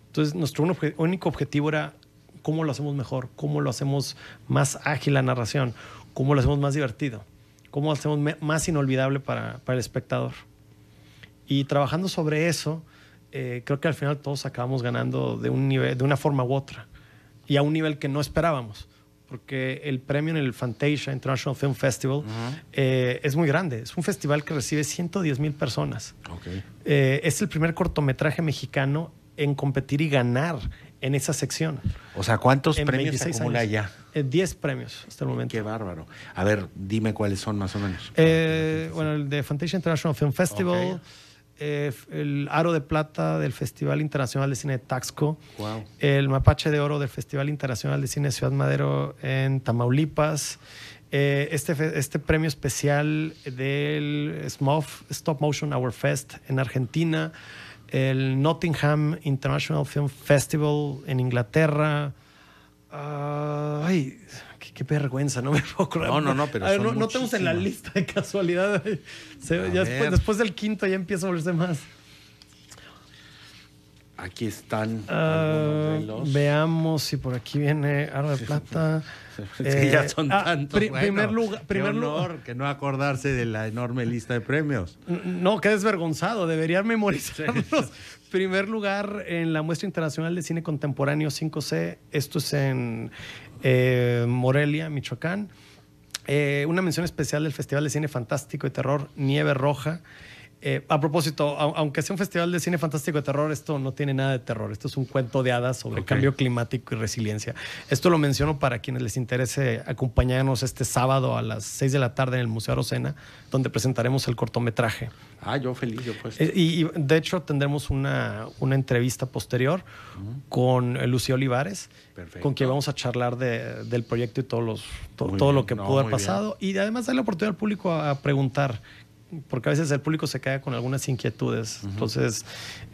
Entonces, nuestro único objetivo era cómo lo hacemos mejor, cómo lo hacemos más ágil la narración, cómo lo hacemos más divertido, cómo lo hacemos más inolvidable para el espectador. Y trabajando sobre eso, eh, creo que al final todos acabamos ganando de, un nivel, de una forma u otra y a un nivel que no esperábamos, porque el premio en el Fantasia International Film Festival eh, es muy grande. Es un festival que recibe 110 mil personas. Eh, es el primer cortometraje mexicano en competir y ganar en esa sección. O sea, ¿cuántos premios acumula ya? premios hasta el momento. Qué bárbaro. A ver, dime cuáles son más o menos. bueno, el de Fantasia International Film Festival. Eh, el Aro de Plata del Festival Internacional de Cine de Taxco, el Mapache de Oro del Festival Internacional de Cine Ciudad Madero en Tamaulipas, eh, este, este premio especial del SMOF, Stop Motion Hour Fest en Argentina, el Nottingham International Film Festival en Inglaterra. Ah, ay, Qué vergüenza, no me (laughs) puedo No, no, no, pero. A son no, tenemos en la lista de casualidad. (laughs) después, del quinto ya empieza a volverse más. Aquí están ah, Veamos si por aquí viene Arda de Plata. (laughs) Es que ya son eh, ah, tantos. primer lugar, primer honor lugar. que no acordarse de la enorme lista de premios. No, qué desvergonzado, deberían memorizarlos. primer lugar en la muestra internacional de cine contemporáneo 5C, esto es en eh, Morelia, Michoacán. Eh, una mención especial del Festival de Cine Fantástico y Terror Nieve Roja, eh, a propósito, aunque sea un festival de cine fantástico de terror, esto no tiene nada de terror. Esto es un cuento de hadas sobre cambio climático y resiliencia. Esto lo menciono para quienes les interese acompañarnos este sábado a las 6 de la tarde en el Museo Arocena, donde presentaremos el cortometraje. Ah, yo feliz, yo pues. y, de hecho tendremos una, una entrevista posterior mm. con Lucía Olivares, con quien vamos a charlar del proyecto y todos todo lo que pudo haber pasado. Y además darle la oportunidad al público a preguntar porque a veces el público se cae con algunas inquietudes. Entonces,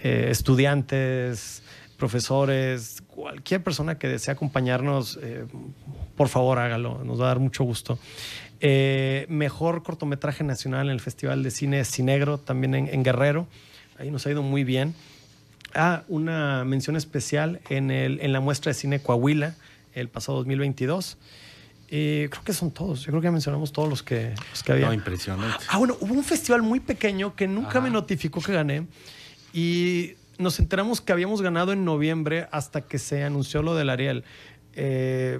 eh, estudiantes, profesores, cualquier persona que desee acompañarnos, eh, por favor hágalo, nos va a dar mucho gusto. Eh, mejor cortometraje nacional en el Festival de Cine Cinegro, también en, Guerrero, ahí nos ha ido muy bien. Ah, una mención especial en la muestra de cine Coahuila el pasado 2022. Y creo que son todos. Yo creo que mencionamos todos los que, había. No, impresionante. Ah, bueno, hubo un festival muy pequeño que nunca me notificó que gané. Y nos enteramos que habíamos ganado en noviembre hasta que se anunció lo del Ariel. Eh,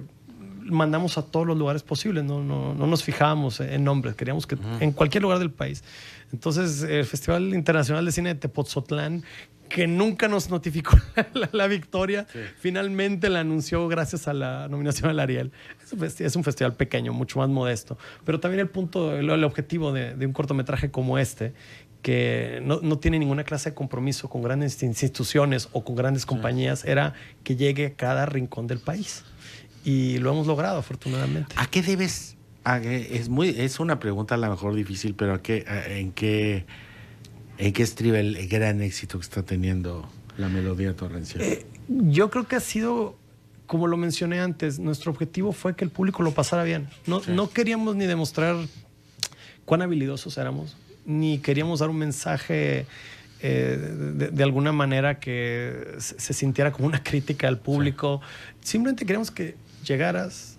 mandamos a todos los lugares posibles, no, nos fijábamos en nombres, queríamos que en cualquier lugar del país. Entonces, el Festival Internacional de Cine de Tepoztlán que nunca nos notificó (laughs) la, victoria, finalmente la anunció gracias a la nominación al Ariel. Es un, festival, pequeño, mucho más modesto, pero también el punto, el, objetivo de, un cortometraje como este, que no, tiene ninguna clase de compromiso con grandes instituciones o con grandes compañías, era que llegue a cada rincón del país. Y lo hemos logrado, afortunadamente. ¿A qué debes? es, muy, es una pregunta a lo mejor difícil, pero qué, ¿en qué? ¿En qué estriba el gran éxito que está teniendo la melodía torrencial? Eh, yo creo que ha sido, como lo mencioné antes, nuestro objetivo fue que el público lo pasara bien. No, queríamos ni demostrar cuán habilidosos éramos, ni queríamos dar un mensaje eh, de, alguna manera que se, sintiera como una crítica al público. Simplemente queríamos que llegaras,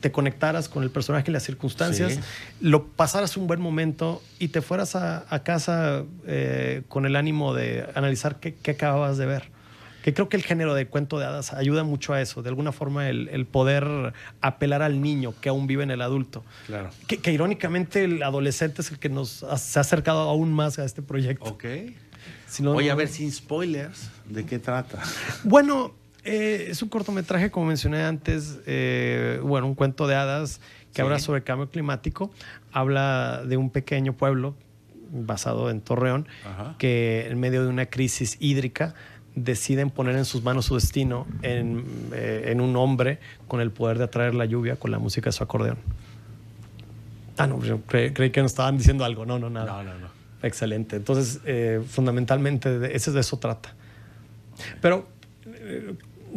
te conectaras con el personaje y las circunstancias, lo pasaras un buen momento y te fueras a, casa eh, con el ánimo de analizar qué, qué, acababas de ver. Que creo que el género de cuento de hadas ayuda mucho a eso, de alguna forma el, poder apelar al niño que aún vive en el adulto. Claro. Que, irónicamente el adolescente es el que nos se ha acercado aún más a este proyecto. Ok. Voy a ver sin spoilers de qué trata. Bueno, eh, es un cortometraje, como mencioné antes, eh, bueno, un cuento de hadas que habla sobre cambio climático. Habla de un pequeño pueblo basado en Torreón que en medio de una crisis hídrica deciden poner en sus manos su destino eh, en, un hombre con el poder de atraer la lluvia con la música de su acordeón. Ah, no, yo creí que nos estaban diciendo algo. No, no, nada. Excelente. Entonces, fundamentalmente, eso de eso trata. Pero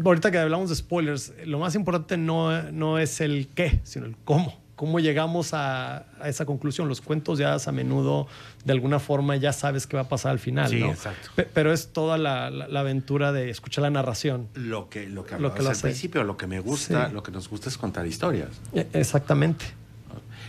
ahorita que hablamos de spoilers, lo más importante no, es el qué, sino el cómo. ¿Cómo llegamos a, esa conclusión? Los cuentos ya a menudo, de alguna forma, ya sabes qué va a pasar al final. Sí, exacto. pero es toda la, aventura de escuchar la narración. Lo que, lo que, al principio, lo que me gusta, lo que nos gusta es contar historias. E, exactamente.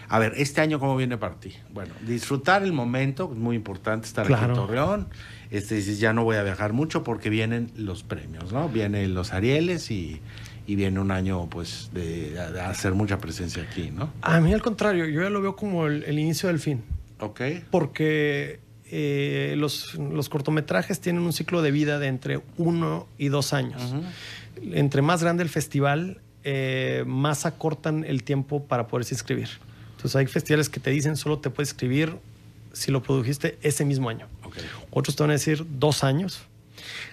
A ver, este año, ¿cómo viene para ti? Bueno, disfrutar el momento, es muy importante estar aquí en Torreón. Este, dices, ya no voy a viajar mucho porque vienen los premios, ¿no? Vienen los Arieles y, viene un año, pues, de, hacer mucha presencia aquí, ¿no? A mí, al contrario, yo ya lo veo como el, inicio del fin. Ok. Porque eh, los, los, cortometrajes tienen un ciclo de vida de entre uno y dos años. Entre más grande el festival, eh, más acortan el tiempo para poderse inscribir. Entonces hay festivales que te dicen solo te puedes inscribir si lo produjiste ese mismo año. Otros te van a decir dos años.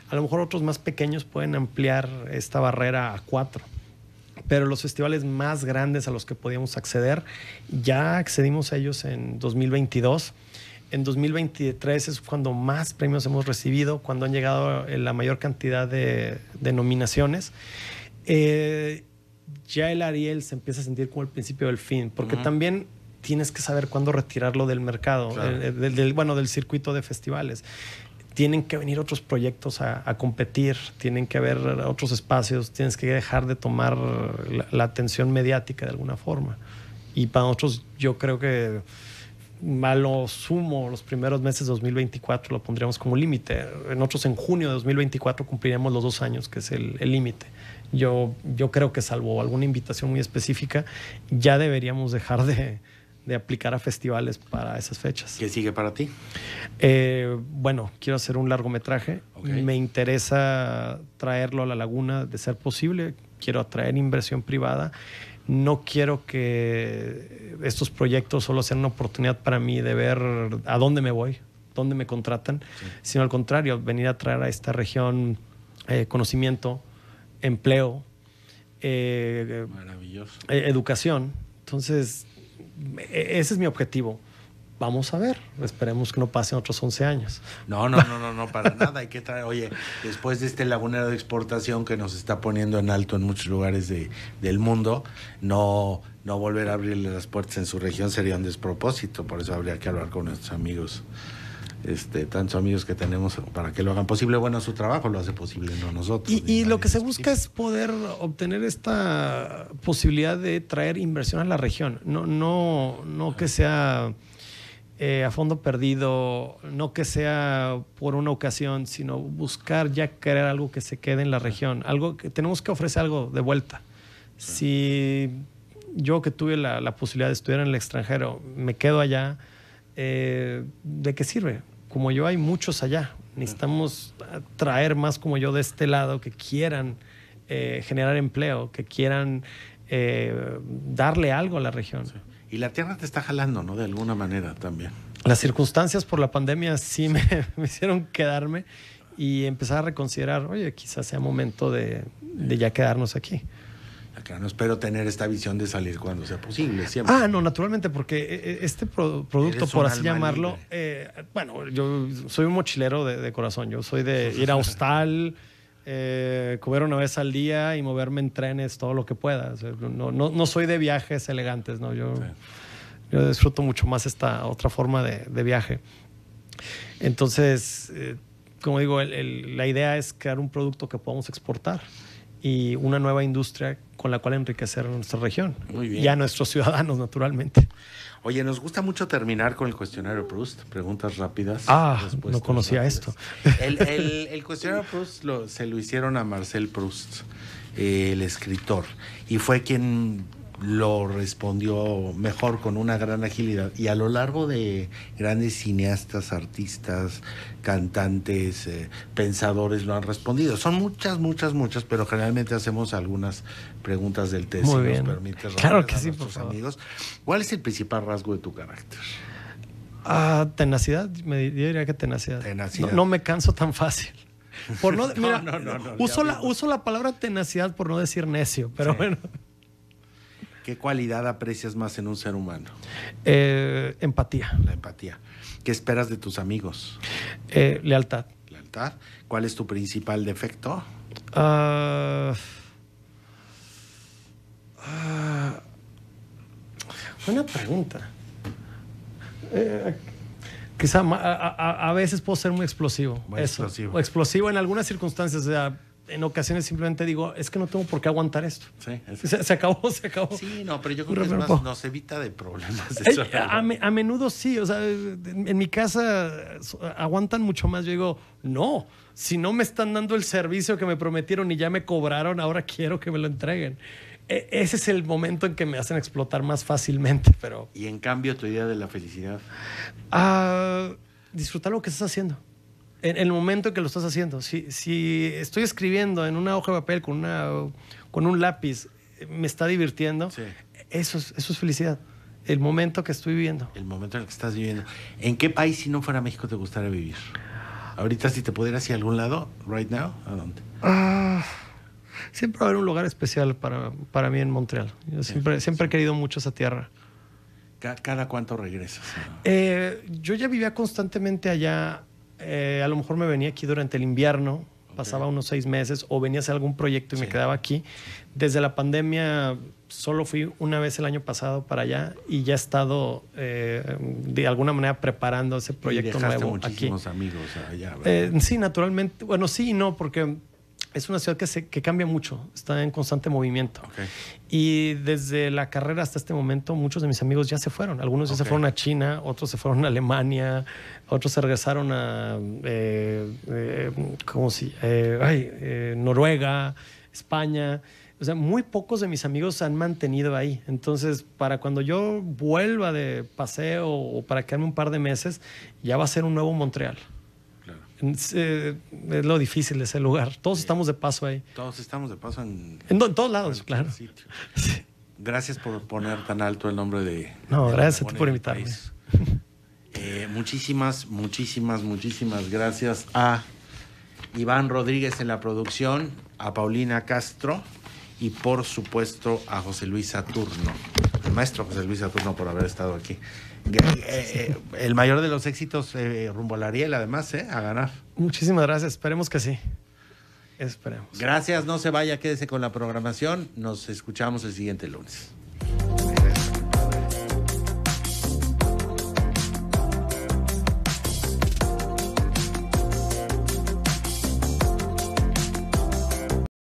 A lo mejor otros más pequeños pueden ampliar esta barrera a cuatro. Pero los festivales más grandes a los que podíamos acceder, ya accedimos a ellos en 2022. En 2023 es cuando más premios hemos recibido, cuando han llegado eh, la mayor cantidad de, nominaciones. Eh, ya el Ariel se empieza a sentir como el principio del fin, porque también tienes que saber cuándo retirarlo del mercado, eh, eh, del, bueno, del circuito de festivales. Tienen que venir otros proyectos a, competir, tienen que haber otros espacios, tienes que dejar de tomar la, atención mediática de alguna forma. Y para nosotros yo creo que malo sumo los primeros meses de 2024 lo pondríamos como límite. Nosotros en junio de 2024 cumpliremos los dos años, que es el límite yo, creo que salvo alguna invitación muy específica, ya deberíamos dejar de, de aplicar a festivales para esas fechas. ¿Qué sigue para ti? Eh, bueno, quiero hacer un largometraje. Me interesa traerlo a la laguna de ser posible. Quiero atraer inversión privada. No quiero que estos proyectos solo sean una oportunidad para mí de ver a dónde me voy, dónde me contratan, sino al contrario, venir a traer a esta región eh, conocimiento, empleo, eh, eh, educación. Entonces, e, ese es mi objetivo. Vamos a ver, esperemos que no pasen otros 11 años. No, no, no, no, no, para nada. Hay que traer, oye, después de este lagunero de exportación que nos está poniendo en alto en muchos lugares del mundo, no, no volver a abrirle las puertas en su región sería un despropósito. Por eso habría que hablar con nuestros amigos este, tantos amigos que tenemos para que lo hagan posible. Bueno, su trabajo lo hace posible, no nosotros. Y, lo que se busca es poder obtener esta posibilidad de traer inversión a la región, no, no, no que sea eh, a fondo perdido, no que sea por una ocasión, sino buscar ya crear algo que se quede en la región, algo que tenemos que ofrecer algo de vuelta. Si yo que tuve la, posibilidad de estudiar en el extranjero, me quedo allá, eh, ¿de qué sirve? como yo hay muchos allá. Necesitamos traer más como yo de este lado que quieran eh, generar empleo, que quieran eh, darle algo a la región. Y la tierra te está jalando, ¿no? De alguna manera también. Las circunstancias por la pandemia sí me, (laughs) hicieron quedarme y empezar a reconsiderar, oye, quizás sea momento de ya quedarnos aquí. Claro, no espero tener esta visión de salir cuando sea posible, Ah, no, naturalmente, porque eh, eh, este producto, por así llamarlo, eh, bueno, yo soy un mochilero de, corazón, yo soy de (laughs) ir a hostal, comer una vez al día y moverme en trenes todo lo que pueda. no, soy de viajes elegantes, yo, yo disfruto mucho más esta otra forma de, viaje. Entonces, como digo, la idea es crear un producto que podamos exportar y una nueva industria con la cual enriquecer a nuestra región y a nuestros ciudadanos, naturalmente. Oye, nos gusta mucho terminar con el cuestionario Proust, preguntas rápidas. Ah, no conocía esto. El, el, cuestionario Proust se lo hicieron a Marcel Proust, el escritor, y fue quien lo respondió mejor con una gran agilidad. Y a lo largo de grandes cineastas, artistas, cantantes, eh, pensadores lo han respondido. Son muchas, muchas, muchas, pero generalmente hacemos algunas preguntas del test. si Nos permite claro que sí, amigos. ¿Cuál es el principal rasgo de tu carácter? Ah, tenacidad, me, yo diría que tenacidad. tenacidad. No, me canso tan fácil. Por no, (laughs) no, no, uso, la, uso la palabra tenacidad por no decir necio, pero bueno. ¿Qué cualidad aprecias más en un ser humano? Eh, empatía. La empatía. ¿Qué esperas de tus amigos? Eh, lealtad. Lealtad. ¿Cuál es tu principal defecto? Una ah. Ah. buena pregunta. Eh, quizá a, veces puedo ser muy explosivo. explosivo. explosivo en algunas circunstancias. O sea, en ocasiones simplemente digo, es que no tengo por qué aguantar esto. (laughs) se, acabó, se acabó. Sí, no, pero yo creo que nos evita de problemas. Eh, a, menudo sí, o sea, en mi casa aguantan mucho más. Yo digo, no, si no me están dando el servicio que me prometieron y ya me cobraron, ahora quiero que me lo entreguen. E, ese es el momento en que me hacen explotar más fácilmente, pero... Y en cambio, tu idea de la felicidad. Ah, disfrutar lo que estás haciendo en, el momento en que lo estás haciendo. Si, si estoy escribiendo en una hoja de papel con, una, con un lápiz, eh, me está divirtiendo, eso, es, eso es felicidad. El momento que estoy viviendo. El momento en el que estás viviendo. ¿En qué país, si no fuera México, te gustaría vivir? Ahorita, si te pudieras ir a algún lado, right now, ¿a dónde? Ah, siempre va a haber un lugar especial para, mí en Montreal. Yo siempre, he querido mucho esa tierra. ¿Cada cuánto regresas? Eh, yo ya vivía constantemente allá eh, a lo mejor me venía aquí durante el invierno, pasaba unos seis meses o venía a hacer algún proyecto y me quedaba aquí. Desde la pandemia solo fui una vez el año pasado para allá y ya he estado eh, de alguna manera preparando ese proyecto y muchísimos amigos allá, eh, sí, naturalmente. Bueno, sí y no, porque es una ciudad que, cambia mucho, está en constante movimiento. Y desde la carrera hasta este momento, muchos de mis amigos ya se fueron. Algunos ya se fueron a China, otros se fueron a Alemania, otros se regresaron a, eh, eh, si? Eh, Noruega, España. O sea, muy pocos de mis amigos se han mantenido ahí. Entonces, para cuando yo vuelva de paseo o para quedarme un par de meses, ya va a ser un nuevo Montreal. Eh, es lo difícil de ese lugar. Todos estamos de paso ahí. Todos estamos de paso en, todos lados, claro. Gracias por poner tan alto el nombre de... No, gracias a ti por invitarme. Eh, muchísimas, muchísimas, muchísimas gracias a Iván Rodríguez en la producción, a Paulina Castro y por supuesto a José Luis Saturno, el maestro José Luis Saturno por haber estado aquí. Eh, el mayor de los éxitos eh, rumbo al Ariel, además, eh, A ganar. Muchísimas gracias. Esperemos que sí. Esperemos. Gracias. No se vaya. Quédese con la programación. Nos escuchamos el siguiente lunes.